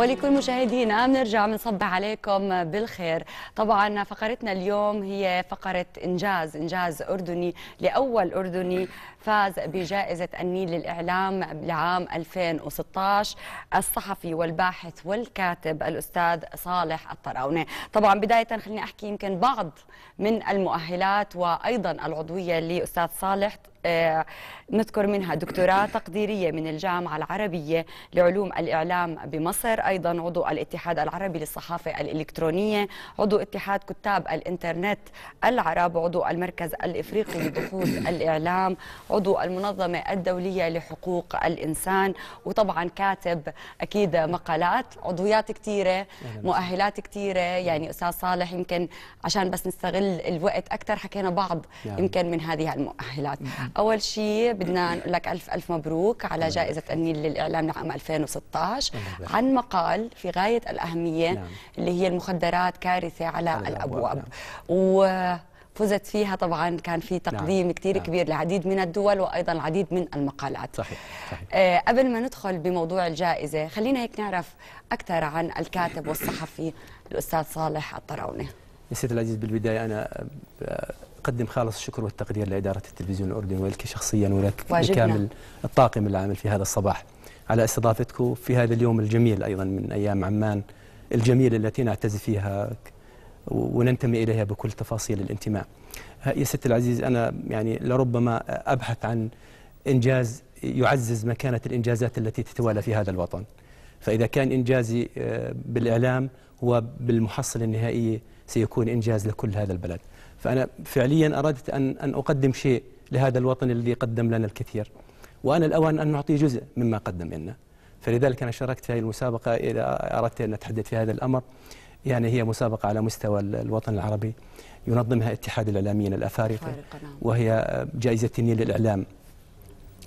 ولكل مشاهدينا بنرجع بنصبح عليكم بالخير طبعا فقرتنا اليوم هي فقرة إنجاز إنجاز أردني لأول أردني فاز بجائزة النيل للإعلام لعام 2016 الصحفي والباحث والكاتب الأستاذ صالح الطراونة طبعا بداية خليني أحكي يمكن بعض من المؤهلات وأيضا العضوية لأستاذ صالح آه، نذكر منها دكتوراه تقديرية من الجامعة العربية لعلوم الإعلام بمصر أيضا عضو الاتحاد العربي للصحافة الإلكترونية عضو اتحاد كتاب الإنترنت العرب عضو المركز الإفريقي لبحوث الإعلام عضو المنظمة الدولية لحقوق الإنسان وطبعا كاتب أكيد مقالات عضويات كثيرة مؤهلات كثيرة يعني أستاذ صالح يمكن عشان بس نستغل الوقت أكثر حكينا بعض نعم. يمكن من هذه المؤهلات نعم. اول شيء بدنا نقول نعم. لك الف الف مبروك على جائزه النيل للاعلام لعام 2016 عن مقال في غايه الاهميه نعم. اللي هي المخدرات كارثه على, الابواب و نعم. فزت فيها طبعا كان في تقديم نعم. كثير نعم. كبير لعديد من الدول وايضا العديد من المقالات صحيح, صحيح. آه قبل ما ندخل بموضوع الجائزه خلينا هيك نعرف اكثر عن الكاتب والصحفي الاستاذ صالح الطراونه يا سيدي العزيز بالبدايه انا آه، أقدم خالص الشكر والتقدير لإدارة التلفزيون الأردني ولك شخصيا ولك لكامل الطاقم العامل في هذا الصباح على استضافتكم في هذا اليوم الجميل أيضا من أيام عمان الجميلة التي نعتز فيها وننتمي إليها بكل تفاصيل الانتماء يا ست العزيز أنا يعني لربما أبحث عن إنجاز يعزز مكانة الإنجازات التي تتوالى في هذا الوطن فإذا كان إنجازي آه، بالإعلام هو بالمحصلة النهائية سيكون إنجاز لكل هذا البلد فأنا فعليا أردت أن, أن أقدم شيء لهذا الوطن الذي قدم لنا الكثير وأنا الأوان أن نعطي جزء مما قدم لنا فلذلك أنا شاركت في هذه المسابقة إذا أردت أن أتحدث في هذا الأمر يعني هي مسابقة على مستوى الوطن العربي ينظمها اتحاد الإعلاميين الأفارقة نعم. وهي جائزة النيل للإعلام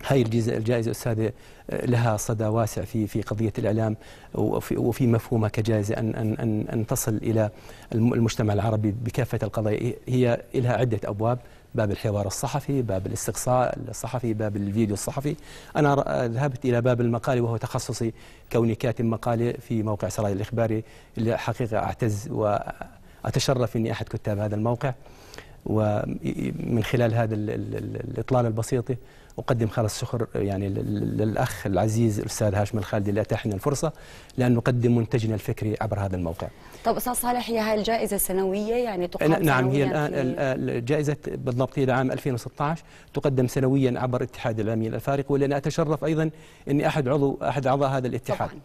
هاي الجائزة أستاذة آه، لها صدى واسع في في قضية الإعلام وفي, وفي مفهومها كجائزة أن, أن, أن, أن تصل إلى المجتمع العربي بكافة القضايا هي لها عدة أبواب باب الحوار الصحفي باب الاستقصاء الصحفي باب الفيديو الصحفي أنا ذهبت إلى باب المقالة وهو تخصصي كوني كاتب مقالة في موقع سراي الإخباري اللي حقيقة أعتز وأتشرف أني أحد كتاب هذا الموقع ومن خلال هذا الإطلالة البسيطة أقدم خالص شكر يعني للأخ العزيز الأستاذ هاشم الخالدي اللي أتاحنا الفرصة لأن نقدم منتجنا الفكري عبر هذا الموقع طب أستاذ صالح هي هاي الجائزة السنوية يعني تقام نعم هي الآن الجائزه بالضبط هي لعام 2016 تقدم سنويا عبر اتحاد الاعلاميين الأفارقة ولأن أتشرف أيضا أني أحد عضو أحد أعضاء هذا الاتحاد طبعا.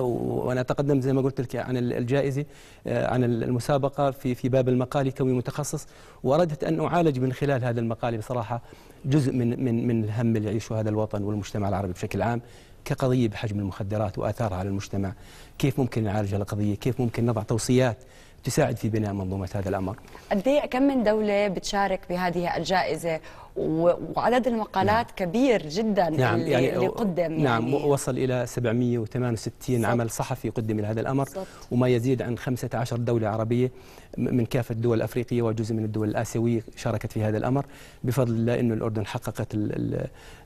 وانا اتقدم زي ما قلت لك عن الجائزه آه، عن المسابقه في في باب المقالي كوني متخصص واردت ان اعالج من خلال هذا المقال بصراحه جزء من من من الهم اللي يعيشه هذا الوطن والمجتمع العربي بشكل عام كقضيه بحجم المخدرات واثارها على المجتمع كيف ممكن نعالج القضيه كيف ممكن نضع توصيات تساعد في بناء منظومه هذا الامر. أدي كم من دوله بتشارك بهذه الجائزه وعدد المقالات نعم. كبير جدا نعم اللي, يعني اللي قدم يعني نعم يعني وصل الى 768 صح. عمل صحفي قدم لهذا الامر صح. وما يزيد عن 15 دوله عربيه من كافه الدول الافريقيه وجزء من الدول الاسيويه شاركت في هذا الامر بفضل الله انه الاردن حققت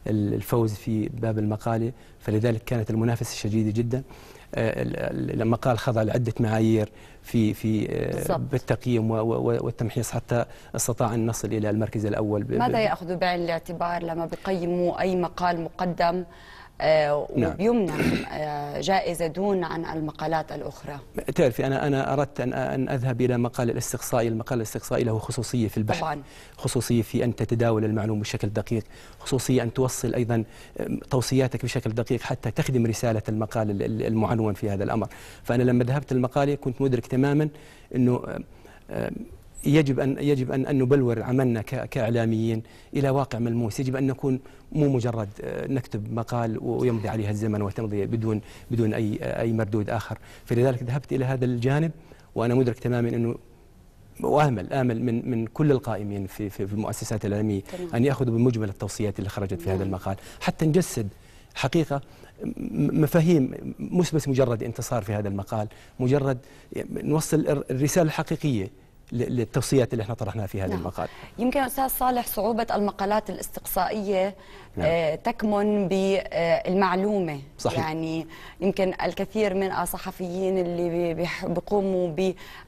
الفوز في باب المقاله فلذلك كانت المنافسه شديده جدا. آه، لما قال خضع لعده معايير في في آه، بالتقييم والتمحيص حتى استطاع ان نصل الى المركز الاول ماذا ياخذ بعين الاعتبار لما بقيموا اي مقال مقدم آه، نعم. وبيمنع آه، جائزة دون عن المقالات الأخرى تعرفي أنا أنا أردت أن أن أذهب إلى مقال الاستقصائي المقال الاستقصائي له خصوصية في البحث طبعا. خصوصية في أن تتداول المعلومة بشكل دقيق خصوصية أن توصل أيضا توصياتك بشكل دقيق حتى تخدم رسالة المقال المعنون في هذا الأمر فأنا لما ذهبت المقالة كنت مدرك تماما أنه يجب ان يجب ان ان نبلور عملنا كاعلاميين الى واقع ملموس، يجب ان نكون مو مجرد آه، نكتب مقال ويمضي عليها الزمن وتمضي بدون بدون اي اي مردود اخر، فلذلك ذهبت الى هذا الجانب وانا مدرك تماما انه وامل امل من من كل القائمين في في, في المؤسسات الاعلاميه ان ياخذوا بمجمل التوصيات اللي خرجت في هذا نعم. المقال حتى نجسد حقيقه مفاهيم مش بس مجرد انتصار في هذا المقال مجرد نوصل الرساله الحقيقيه للتوصيات اللي احنا طرحناها في هذا نعم. المقال يمكن استاذ صالح صعوبه المقالات الاستقصائيه نعم. آه، تكمن بالمعلومه صحيح. يعني يمكن الكثير من الصحفيين اللي بيقوموا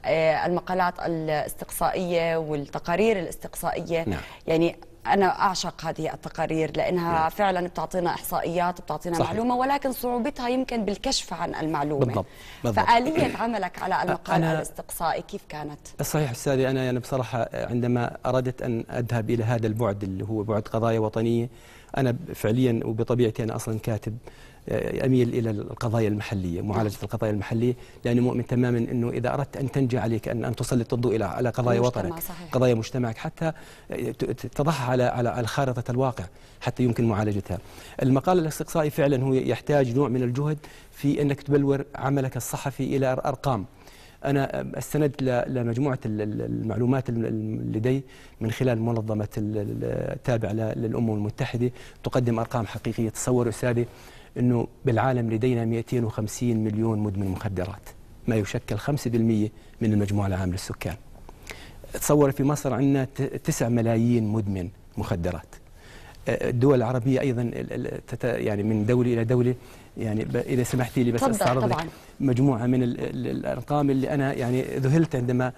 بالمقالات الاستقصائيه والتقارير الاستقصائيه نعم. يعني انا اعشق هذه التقارير لانها نعم. فعلا بتعطينا احصائيات بتعطينا صحيح. معلومه ولكن صعوبتها يمكن بالكشف عن المعلومه بالضبط. بالضبط. فاليه عملك على المقال أنا الاستقصائي كيف كانت صحيح استاذي انا يعني بصراحه عندما اردت ان اذهب الى هذا البعد اللي هو بعد قضايا وطنيه انا فعليا وبطبيعتي انا اصلا كاتب اميل الى القضايا المحليه معالجه القضايا المحليه لاني مؤمن تماما انه اذا اردت ان تنجي عليك ان ان تسلط الضوء الى على قضايا وطنك صحيح. قضايا مجتمعك حتى تضعها على على خارطه الواقع حتى يمكن معالجتها المقال الاستقصائي فعلا هو يحتاج نوع من الجهد في انك تبلور عملك الصحفي الى ارقام انا استندت لمجموعه المعلومات لدي من خلال منظمه التابعه للامم المتحده تقدم ارقام حقيقيه تصور استاذي أنه بالعالم لدينا 250 مليون مدمن مخدرات ما يشكل 5% من المجموع العام للسكان تصور في مصر عندنا 9 ملايين مدمن مخدرات الدول العربية أيضا يعني من دولة إلى دولة يعني إذا سمحتي لي بس أستعرض لك مجموعة من الأرقام اللي أنا يعني ذهلت عندما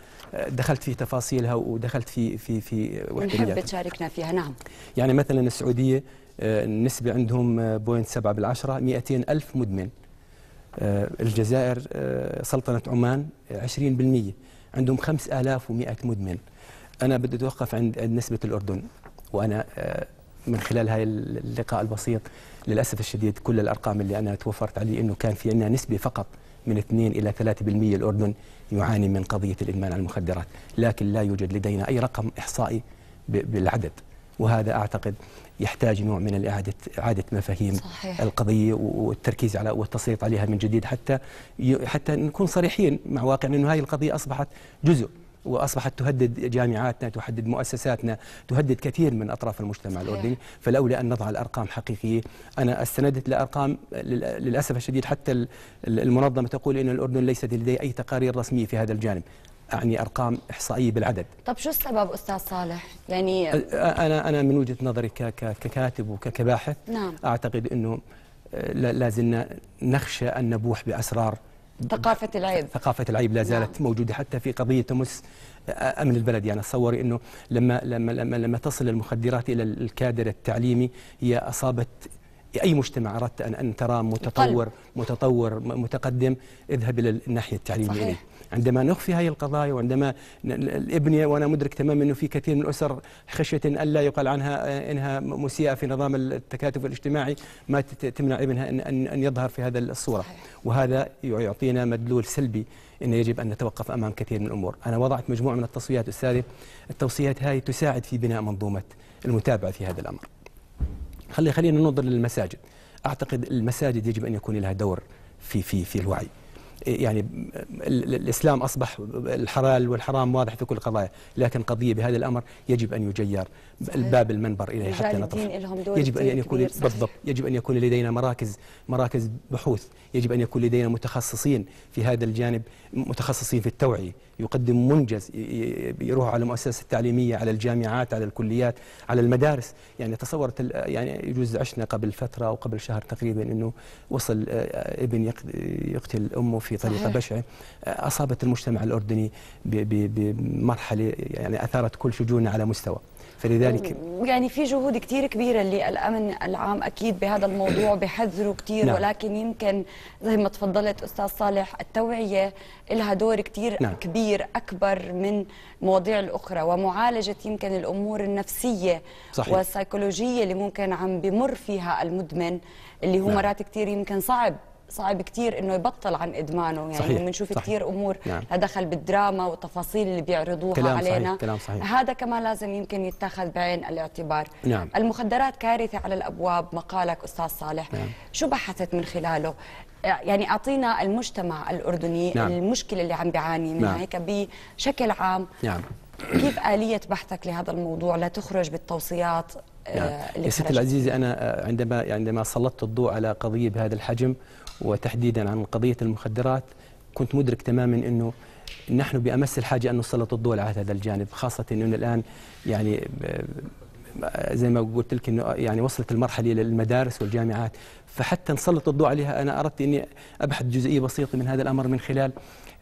دخلت في تفاصيلها ودخلت في في في ونحب تشاركنا فيها نعم يعني مثلا السعودية آه، النسبة عندهم آه، بوينت سبعة بالعشرة مئتين ألف مدمن آه، الجزائر سلطنة عمان 20% عندهم 5100 مدمن أنا بدي أتوقف عند نسبة الأردن وأنا من خلال هاي اللقاء البسيط للأسف الشديد كل الأرقام اللي أنا توفرت عليه أنه كان في عندنا نسبة فقط من 2 إلى 3% الأردن يعاني من قضية الإدمان على المخدرات لكن لا يوجد لدينا أي رقم إحصائي بالعدد وهذا أعتقد يحتاج نوع من الإعادة إعادة مفاهيم صحيح. القضية والتركيز على والتسليط عليها من جديد حتى حتى نكون صريحين مع واقعنا أنه هذه القضية أصبحت جزء واصبحت تهدد جامعاتنا، تهدد مؤسساتنا، تهدد كثير من اطراف المجتمع الاردني، فالاولى ان نضع الارقام حقيقيه، انا استندت لارقام للاسف الشديد حتى المنظمه تقول ان الاردن ليست لديه اي تقارير رسميه في هذا الجانب، يعني ارقام احصائيه بالعدد طب شو السبب استاذ صالح يعني انا انا من وجهه نظري ككاتب وكباحث نعم. اعتقد انه لا زلنا نخشى ان نبوح باسرار ثقافة العيب ثقافة العيب لا نعم. زالت نعم. موجودة حتى في قضية تمس أمن البلد يعني تصوري أنه لما, لما, لما, لما تصل المخدرات إلى الكادر التعليمي هي أصابت أي مجتمع أردت أن, أن ترى متطور متطور متقدم اذهب إلى الناحية التعليمية صحيح. إليه عندما نخفي هذه القضايا وعندما الابن وأنا مدرك تماما أنه في كثير من الأسر خشية ان ألا يقال عنها آه، إنها مسيئة في نظام التكاتف الاجتماعي ما تمنع ابنها أن, أن يظهر في هذا الصورة وهذا يعطينا مدلول سلبي أنه يجب أن نتوقف أمام كثير من الأمور أنا وضعت مجموعة من التوصيات أستاذي التوصيات هذه تساعد في بناء منظومة المتابعة في هذا الأمر خلي خلينا ننظر للمساجد أعتقد المساجد يجب أن يكون لها دور في في في الوعي يعني الاسلام اصبح الحلال والحرام واضح في كل القضايا، لكن قضيه بهذا الامر يجب ان يجير باب المنبر اليه حتى نطرح يجب ان يكون بالضبط يجب ان يكون لدينا مراكز مراكز بحوث، يجب ان يكون لدينا متخصصين في هذا الجانب متخصصين في التوعيه، يقدم منجز يروح على المؤسسات التعليميه على الجامعات على الكليات على المدارس، يعني تصورت يعني يجوز عشنا قبل فتره او قبل شهر تقريبا انه وصل آه، آه، ابن يقتل امه في طريقه صحيح. بشعه آه، اصابت المجتمع الاردني بمرحله يعني اثارت كل شجونه على مستوى فلذلك يعني في جهود كثير كبيره للامن العام اكيد بهذا الموضوع بحذروا كثير نعم. ولكن يمكن زي ما تفضلت استاذ صالح التوعيه لها دور كثير نعم. كبير اكبر من المواضيع الاخرى ومعالجه يمكن الامور النفسيه صحيح. والسيكولوجيه اللي ممكن عم بمر فيها المدمن اللي هو نعم. مرات كثير يمكن صعب صعب كثير انه يبطل عن ادمانه يعني صحيح بنشوف كثير امور نعم. دخل بالدراما والتفاصيل اللي بيعرضوها كلام علينا صحيح. كلام صحيح. هذا كمان لازم يمكن يتاخذ بعين الاعتبار نعم. المخدرات كارثه على الابواب مقالك استاذ صالح نعم. شو بحثت من خلاله يعني اعطينا المجتمع الاردني نعم. المشكله اللي عم بيعاني منها نعم. هيك بشكل عام نعم. كيف اليه بحثك لهذا الموضوع لتخرج بالتوصيات آه، نعم. يا ستي العزيزة أنا عندما عندما سلطت الضوء على قضية بهذا الحجم وتحديدا عن قضية المخدرات كنت مدرك تماما أنه نحن بأمس الحاجة أن نسلط الضوء على هذا الجانب خاصة أنه الآن يعني آه، زي ما قلت لك انه يعني وصلت المرحله الى المدارس والجامعات فحتى نسلط الضوء عليها انا اردت اني ابحث جزئيه بسيطه من هذا الامر من خلال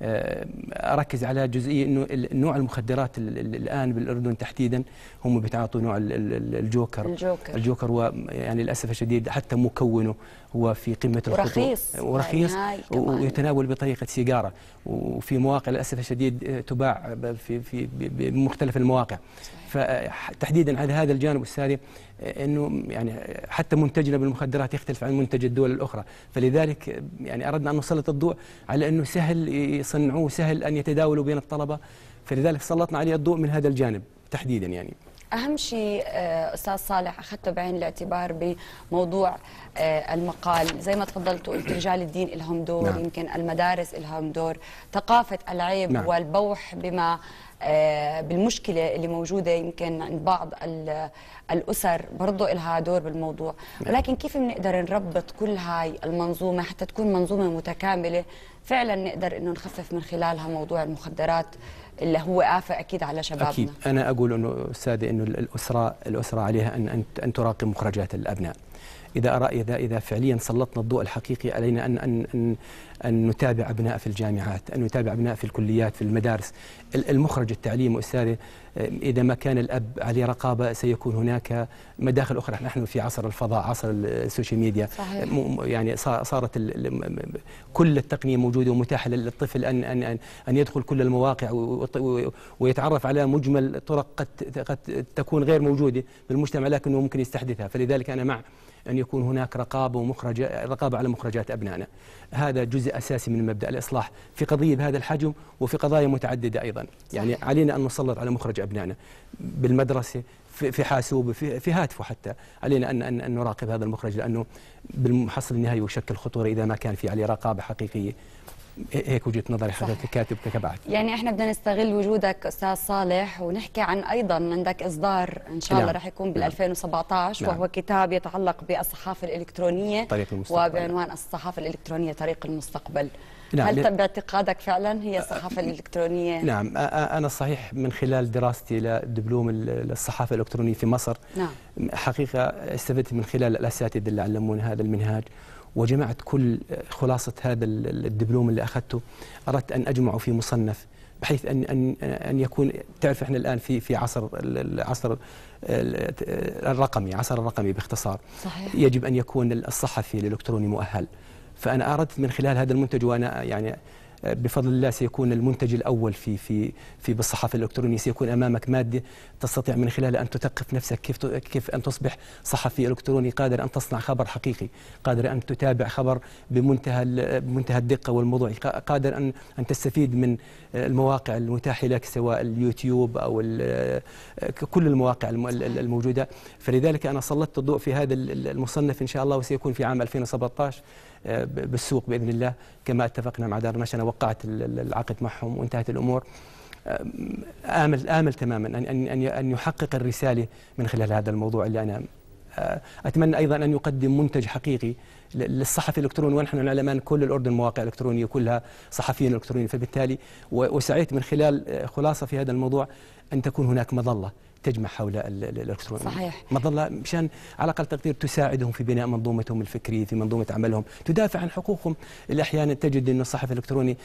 آه، اركز على جزئيه انه نوع المخدرات الان بالاردن تحديدا هم بيتعاطوا نوع الجوكر الجوكر, الجوكر ويعني للاسف الشديد حتى مكونه هو في قمه الخطوره ورخيص ورخيص يعني ويتناول بطريقه سيجاره وفي مواقع للاسف الشديد تباع في في بمختلف المواقع صحيح. فتحديدا على هذا الجانب استاذي انه يعني حتى منتجنا بالمخدرات يختلف عن منتج الدول الاخرى، فلذلك يعني اردنا ان نسلط الضوء على انه سهل يصنعوه، سهل ان يتداولوا بين الطلبه، فلذلك سلطنا عليه الضوء من هذا الجانب تحديدا يعني. أهم شيء آه، أستاذ صالح أخذته بعين الاعتبار بموضوع آه، المقال زي ما تفضلت وقلت رجال الدين لهم دور نعم. يمكن المدارس لهم دور ثقافة العيب نعم. والبوح بما آه، بالمشكله اللي موجوده يمكن عند بعض الاسر برضه لها دور بالموضوع نعم. ولكن كيف بنقدر نربط كل هاي المنظومه حتى تكون منظومه متكامله فعلا نقدر انه نخفف من خلالها موضوع المخدرات اللي هو آفة أكيد على شبابنا أكيد أنا أقول أنه سادة أنه الأسرة, الأسرة عليها أن, أن تراقب مخرجات الأبناء إذا أرى إذا إذا فعليا سلطنا الضوء الحقيقي علينا أن أن أن أن نتابع أبناء في الجامعات، أن نتابع أبناء في الكليات، في المدارس، المخرج التعليم أستاذي إذا ما كان الأب عليه رقابة سيكون هناك مداخل أخرى، نحن في عصر الفضاء، عصر السوشيال ميديا صحيح. يعني صارت كل التقنية موجودة ومتاحة للطفل أن أن أن يدخل كل المواقع ويتعرف على مجمل طرق قد قد تكون غير موجودة بالمجتمع لكنه ممكن يستحدثها، فلذلك أنا مع أن يكون هناك رقابة ومخرج رقابة على مخرجات أبنائنا هذا جزء أساسي من مبدأ الإصلاح في قضية بهذا الحجم وفي قضايا متعددة أيضا يعني علينا أن نسلط على مخرج أبنائنا بالمدرسة في حاسوب في, في هاتفه حتى علينا أن, أن, أن نراقب هذا المخرج لأنه بالمحصل النهائي يشكل خطورة إذا ما كان في عليه رقابة حقيقية هيك إيه وجهه نظري حضرتك ككاتب كبعث يعني احنا بدنا نستغل وجودك استاذ صالح ونحكي عن ايضا عندك اصدار ان شاء الله راح نعم. رح يكون نعم. بال 2017 نعم. وهو كتاب يتعلق بالصحافه الالكترونيه طريق المستقبل وبعنوان الصحافه الالكترونيه طريق المستقبل نعم. هل باعتقادك فعلا هي الصحافه الالكترونيه؟ نعم انا صحيح من خلال دراستي لدبلوم الصحافه الالكترونيه في مصر نعم. حقيقه استفدت من خلال الاساتذه اللي علمونا هذا المنهاج وجمعت كل خلاصة هذا الدبلوم اللي أخذته أردت أن أجمعه في مصنف بحيث أن أن أن يكون تعرف إحنا الآن في في عصر العصر الرقمي عصر الرقمي باختصار صحيح. يجب أن يكون الصحفي الإلكتروني مؤهل فأنا أردت من خلال هذا المنتج وأنا يعني بفضل الله سيكون المنتج الاول في في في بالصحافه الالكترونيه سيكون امامك ماده تستطيع من خلالها ان تثقف نفسك كيف كيف ان تصبح صحفي الكتروني قادر ان تصنع خبر حقيقي، قادر ان تتابع خبر بمنتهى بمنتهى الدقه والموضوع، قادر ان ان تستفيد من المواقع المتاحه لك سواء اليوتيوب او كل المواقع الموجوده، فلذلك انا سلطت الضوء في هذا المصنف ان شاء الله وسيكون في عام 2017 بالسوق باذن الله كما اتفقنا مع دار النشر انا وقعت العقد معهم وانتهت الامور امل امل تماما ان ان ان يحقق الرساله من خلال هذا الموضوع اللي انا آه، اتمنى ايضا ان يقدم منتج حقيقي للصحفي الالكتروني ونحن نعلم ان كل الاردن مواقع الكترونيه كلها صحفيين الكترونيين فبالتالي وسعيت من خلال آه، خلاصه في هذا الموضوع ان تكون هناك مظله تجمع حول الالكترون صحيح مظله مشان على اقل تقدير تساعدهم في بناء منظومتهم الفكريه في منظومه عملهم تدافع عن حقوقهم الاحيان تجد ان الصحف الالكتروني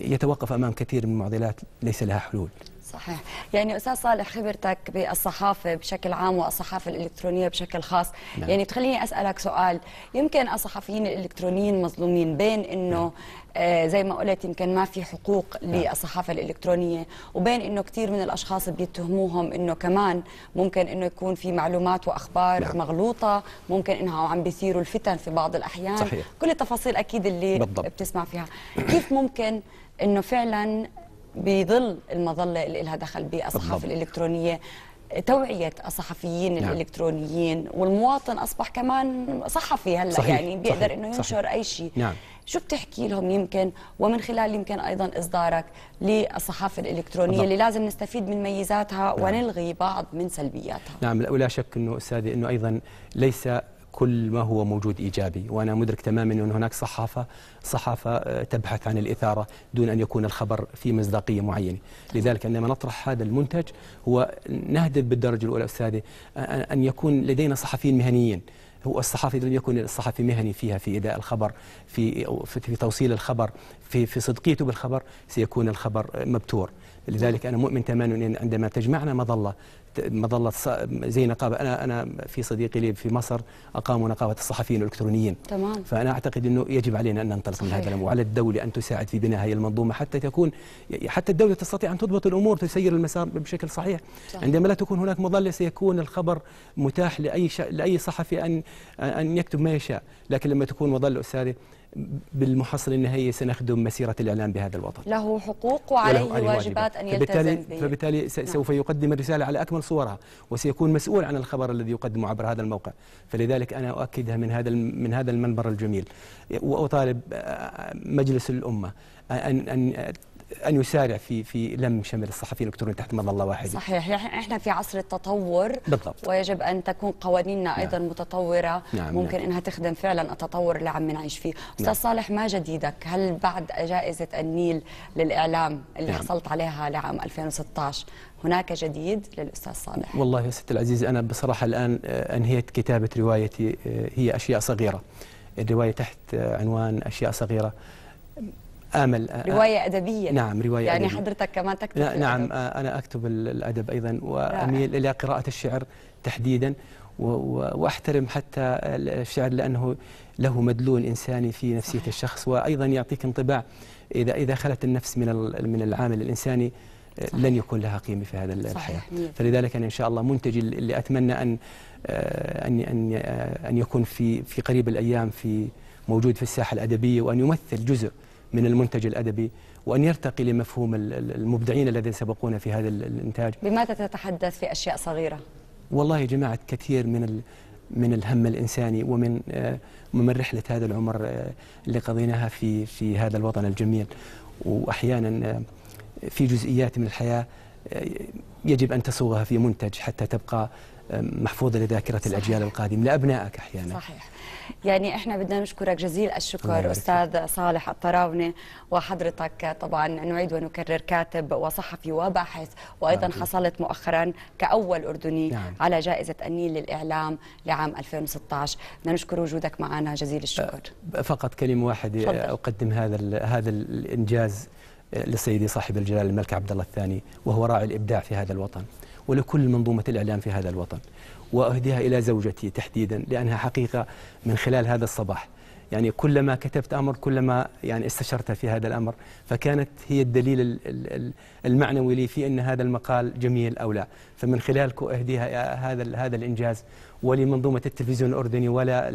يتوقف امام كثير من المعضلات ليس لها حلول صحيح يعني أستاذ صالح خبرتك بالصحافة بشكل عام والصحافة الإلكترونية بشكل خاص نعم. يعني بتخليني أسألك سؤال يمكن الصحفيين الإلكترونيين مظلومين بين أنه نعم. آه زي ما قلت يمكن ما في حقوق نعم. للصحافة الإلكترونية وبين أنه كثير من الأشخاص بيتهموهم أنه كمان ممكن أنه يكون في معلومات وأخبار نعم. مغلوطة ممكن أنها عم بيثيروا الفتن في بعض الأحيان صحيح. كل التفاصيل أكيد اللي بالضبط. بتسمع فيها كيف ممكن أنه فعلا بظل المظله اللي لها دخل بالصحافه الالكترونيه توعية الصحفيين نعم. الإلكترونيين والمواطن أصبح كمان صحفي هلأ صحيح. يعني بيقدر صحيح. أنه ينشر صحيح. أي شيء نعم. شو بتحكي لهم يمكن ومن خلال يمكن أيضا إصدارك للصحافة الإلكترونية بالضبط. اللي لازم نستفيد من ميزاتها نعم. ونلغي بعض من سلبياتها نعم ولا شك أنه أستاذي أنه أيضا ليس كل ما هو موجود ايجابي وانا مدرك تماما ان هناك صحافه صحافه آه، تبحث عن الاثاره دون ان يكون الخبر في مصداقيه معينه لذلك عندما نطرح هذا المنتج هو نهدف بالدرجه الاولى استاذي آه، آه، ان يكون لدينا صحفيين مهنيين هو الصحفي لم يكن الصحفي مهني فيها في اداء الخبر في في توصيل الخبر في في صدقيته بالخبر سيكون الخبر مبتور لذلك أنا مؤمن تماما أن عندما تجمعنا مظلة مظلة زي نقابة أنا أنا في صديقي لي في مصر أقاموا نقابة الصحفيين الإلكترونيين تمام فأنا أعتقد أنه يجب علينا أن ننطلق من هذا الأمر وعلى الدولة أن تساعد في بناء هذه المنظومة حتى تكون حتى الدولة تستطيع أن تضبط الأمور تسير المسار بشكل صحيح صح. عندما لا تكون هناك مظلة سيكون الخبر متاح لأي شا... لأي صحفي أن أن يكتب ما يشاء لكن لما تكون مظلة أستاذي بالمحصلة النهائية سنخدم مسيرة الإعلام بهذا الوطن له حقوق وعليه واجبات, واجبات أن يلتزم فبالتالي, فبالتالي نعم. سوف يقدم الرسالة على أكمل صورها وسيكون مسؤول عن الخبر الذي يقدمه عبر هذا الموقع فلذلك أنا أؤكدها من هذا من هذا المنبر الجميل وأطالب مجلس الأمة أن أن ان يسارع في في لم شمل الصحفيين الالكتروني تحت مظله واحده. صحيح، يعني احنا في عصر التطور بالضبط ويجب ان تكون قوانيننا نعم. ايضا نعم. متطوره نعم ممكن نعم. انها تخدم فعلا التطور اللي عم نعيش فيه. استاذ نعم. صالح ما جديدك؟ هل بعد جائزه النيل للاعلام اللي نعم. حصلت عليها لعام 2016 هناك جديد للاستاذ صالح؟ والله يا ست العزيز انا بصراحه الان آه، انهيت كتابه روايتي آه، هي اشياء صغيره. الروايه تحت آه، عنوان اشياء صغيره امل آه، آه. روايه ادبيه نعم روايه يعني أدبية. حضرتك كمان تكتب نعم نعم انا اكتب الادب ايضا واميل الى قراءه الشعر تحديدا واحترم حتى الشعر لانه له مدلول انساني في نفسيه صحيح. الشخص وايضا يعطيك انطباع اذا اذا خلت النفس من من العامل الانساني صحيح. لن يكون لها قيمه في هذا الحياه صحيح. فلذلك انا ان شاء الله منتجي اللي اتمنى ان ان ان ان يكون في في قريب الايام في موجود في الساحه الادبيه وان يمثل جزء من المنتج الأدبي وأن يرتقي لمفهوم المبدعين الذين سبقونا في هذا الإنتاج بماذا تتحدث في أشياء صغيرة؟ والله يا جماعة كثير من من الهم الإنساني ومن آه، من رحلة هذا العمر آه، اللي قضيناها في في هذا الوطن الجميل وأحيانا آه، في جزئيات من الحياة يجب أن تصوغها في منتج حتى تبقى محفوظه لذاكره صحيح. الاجيال القادمه لابنائك احيانا صحيح يعني احنا بدنا نشكرك جزيل الشكر استاذ صالح الطراونه وحضرتك طبعا نعيد ونكرر كاتب وصحفي وباحث وايضا نعم. حصلت مؤخرا كاول اردني نعم. على جائزه النيل للاعلام لعام 2016 بدنا نشكر وجودك معنا جزيل الشكر أه، فقط كلمه واحده فضل. اقدم هذا هذا الانجاز لسيدي صاحب الجلال الملك عبد الله الثاني وهو راعي الابداع في هذا الوطن ولكل منظومة الإعلام في هذا الوطن وأهديها إلى زوجتي تحديدا لأنها حقيقة من خلال هذا الصباح يعني كلما كتبت امر كلما يعني استشرت في هذا الامر فكانت هي الدليل المعنوي لي في ان هذا المقال جميل او لا فمن خلالك اهديها هذا هذا الانجاز ولمنظومة التلفزيون الأردني ولا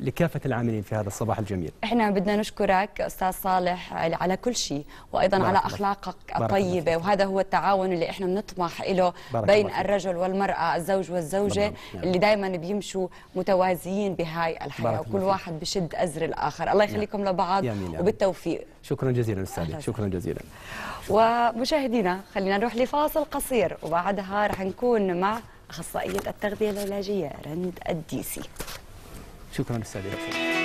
لكافة العاملين في هذا الصباح الجميل احنا بدنا نشكرك أستاذ صالح على كل شيء وأيضا على أخلاقك الطيبة وهذا هو التعاون اللي احنا بنطمح له بين الله. الرجل والمرأة الزوج والزوجة نعم. يعني. اللي دائما بيمشوا متوازيين بهاي الحياة وكل واحد بشد أزر الآخر الله يخليكم نعم. لبعض وبالتوفيق شكرا جزيلا أستاذ شكرا جزيلا ومشاهدينا خلينا نروح لفاصل قصير وبعدها رح نكون مع أخصائية التغذية العلاجية رند الديسي شكرا أستاذ